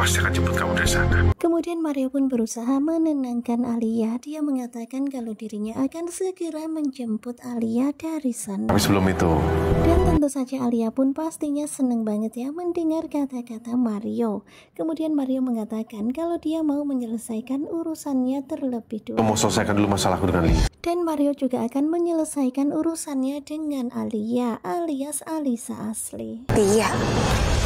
pasti akan jemput kamu dari sana. Kemudian Mario pun berusaha menenangkan Alia. Dia mengatakan kalau dirinya akan segera menjemput Alia dari sana. Tapi sebelum itu... Dan tentu saja Alia pun pastinya seneng banget ya mendengar kata-kata Mario. Kemudian Mario mengatakan kalau dia mau menyelesaikan urusannya terlebih dulu. mau selesaikan dulu masalahku dengan Alia. Dan Mario juga akan menyelesaikan urusannya dengan Alia alias Alisa asli. Iya.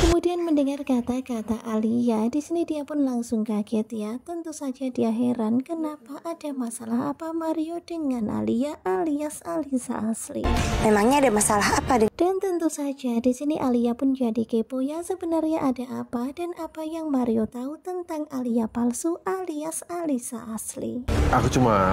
Kemudian mendengar kata-kata Alia, di sini dia pun langsung kaget ya. Tentu saja dia heran kenapa ada masalah apa Mario dengan Alia alias Alisa asli. Memangnya ada masalah apa? Dan tentu saja di sini Alia pun jadi kepo ya sebenarnya ada apa dan apa yang Mario tahu tentang Alia palsu Alia alias Alisa asli. Aku cuma...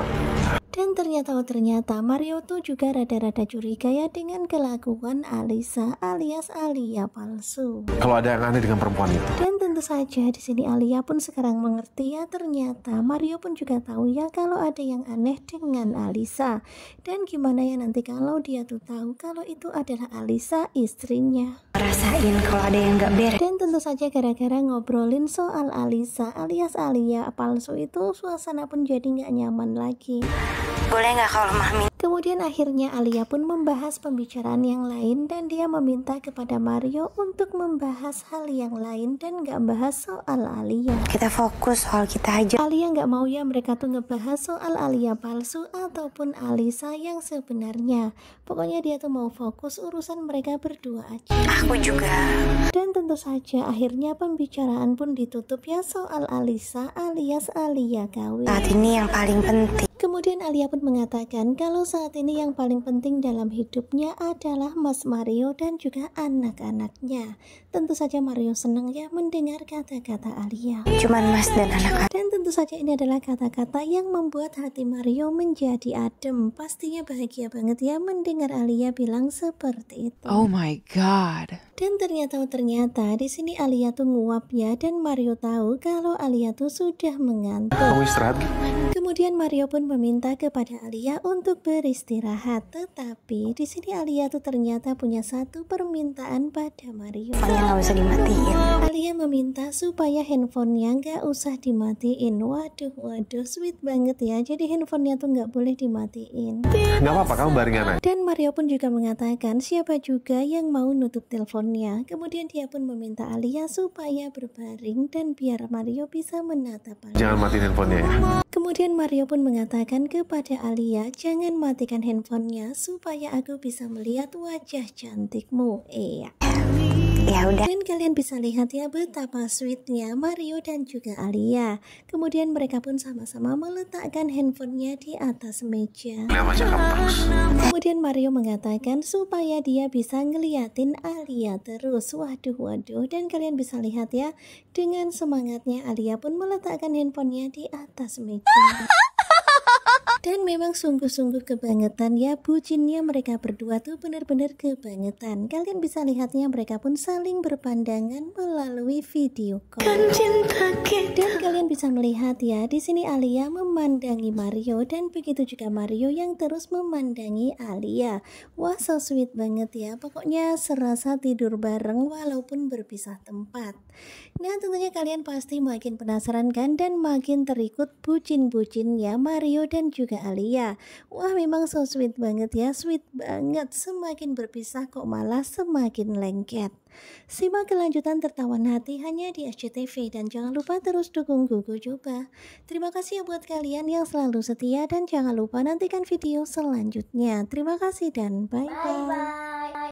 Dan ternyata oh ternyata Mario tuh juga rada-rada curiga ya dengan kelakuan Alisa alias Alia palsu. Kalau ada yang aneh dengan perempuan itu. Dan tentu saja di sini Alia pun sekarang mengerti ya ternyata Mario pun juga tahu ya kalau ada yang aneh dengan Alisa. Dan gimana ya nanti kalau dia tuh tahu kalau itu adalah Alisa istrinya. Rasain kalau ada yang gak beres tentu saja gara-gara ngobrolin soal Alisa alias Alia palsu itu suasana pun jadi nggak nyaman lagi. Boleh nggak kalau Mami Kemudian akhirnya Alia pun membahas pembicaraan yang lain dan dia meminta kepada Mario untuk membahas hal yang lain dan gak bahas soal Alia. Kita fokus soal kita aja. Alia gak mau ya mereka tuh ngebahas soal Alia palsu ataupun Alisa yang sebenarnya. Pokoknya dia tuh mau fokus urusan mereka berdua aja. Aku juga. Dan tentu saja akhirnya pembicaraan pun ditutup ya soal Alisa alias Alia kawin. Saat ini yang paling penting. Kemudian Alia pun mengatakan kalau saat ini yang paling penting dalam hidupnya adalah Mas Mario dan juga anak-anaknya. Tentu saja Mario senang ya mendengar kata-kata Alia. Cuman Mas dan anak-anak. Dan tentu saja ini adalah kata-kata yang membuat hati Mario menjadi adem. Pastinya bahagia banget ya mendengar Alia bilang seperti itu. Oh my god. Dan ternyata ternyata di sini Alia tuh nguap ya dan Mario tahu kalau Alia tuh sudah mengantuk. Kamu istirahat? Kemudian Mario pun meminta kepada Alia untuk beristirahat, tetapi di sini Alia tuh ternyata punya satu permintaan pada Mario. Pokoknya nggak bisa dimatiin. Alia minta supaya handphonenya nggak usah dimatiin. Waduh, waduh, sweet banget ya. Jadi handphonenya tuh nggak boleh dimatiin. Nggak apa-apa, kamu barengan aja. Dan Mario pun juga mengatakan siapa juga yang mau nutup teleponnya. Kemudian dia pun meminta Alia supaya berbaring dan biar Mario bisa menatap Jangan matiin handphonenya ya. Kemudian Mario pun mengatakan kepada Alia, jangan matikan handphonenya supaya aku bisa melihat wajah cantikmu. Iya ya udah dan kalian bisa lihat ya betapa sweetnya Mario dan juga Alia kemudian mereka pun sama-sama meletakkan handphonenya di atas meja ya, kemudian Mario mengatakan supaya dia bisa ngeliatin Alia terus waduh waduh dan kalian bisa lihat ya dengan semangatnya Alia pun meletakkan handphonenya di atas meja Dan memang sungguh-sungguh kebangetan ya bucinnya mereka berdua tuh benar-benar kebangetan. Kalian bisa lihatnya mereka pun saling berpandangan melalui video call. Dan kalian bisa melihat ya di sini Alia memandangi Mario dan begitu juga Mario yang terus memandangi Alia. Wah so sweet banget ya. Pokoknya serasa tidur bareng walaupun berpisah tempat. Nah tentunya kalian pasti makin penasaran kan dan makin terikut bucin-bucinnya Mario dan juga juga Alia. Wah memang so sweet banget ya, sweet banget. Semakin berpisah kok malah semakin lengket. Simak kelanjutan tertawan hati hanya di SCTV dan jangan lupa terus dukung Gugu Coba. Terima kasih ya buat kalian yang selalu setia dan jangan lupa nantikan video selanjutnya. Terima kasih dan bye-bye.